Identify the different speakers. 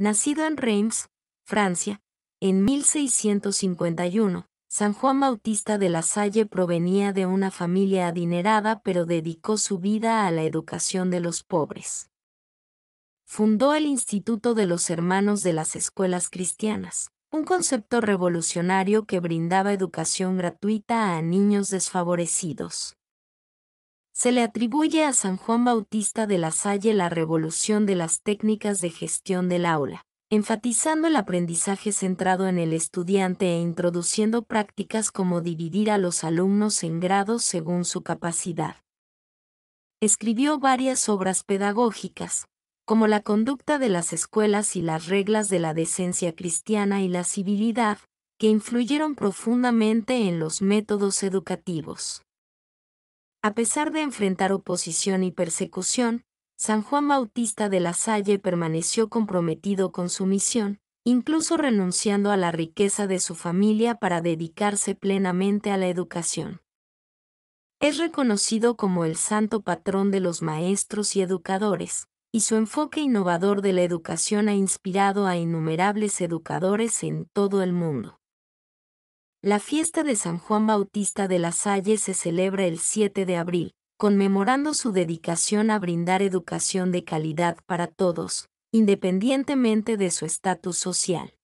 Speaker 1: Nacido en Reims, Francia, en 1651, San Juan Bautista de la Salle provenía de una familia adinerada pero dedicó su vida a la educación de los pobres. Fundó el Instituto de los Hermanos de las Escuelas Cristianas, un concepto revolucionario que brindaba educación gratuita a niños desfavorecidos. Se le atribuye a San Juan Bautista de la Salle la revolución de las técnicas de gestión del aula, enfatizando el aprendizaje centrado en el estudiante e introduciendo prácticas como dividir a los alumnos en grados según su capacidad. Escribió varias obras pedagógicas, como La conducta de las escuelas y las reglas de la decencia cristiana y la civilidad, que influyeron profundamente en los métodos educativos. A pesar de enfrentar oposición y persecución, San Juan Bautista de la Salle permaneció comprometido con su misión, incluso renunciando a la riqueza de su familia para dedicarse plenamente a la educación. Es reconocido como el santo patrón de los maestros y educadores, y su enfoque innovador de la educación ha inspirado a innumerables educadores en todo el mundo. La fiesta de San Juan Bautista de las Salle se celebra el 7 de abril, conmemorando su dedicación a brindar educación de calidad para todos, independientemente de su estatus social.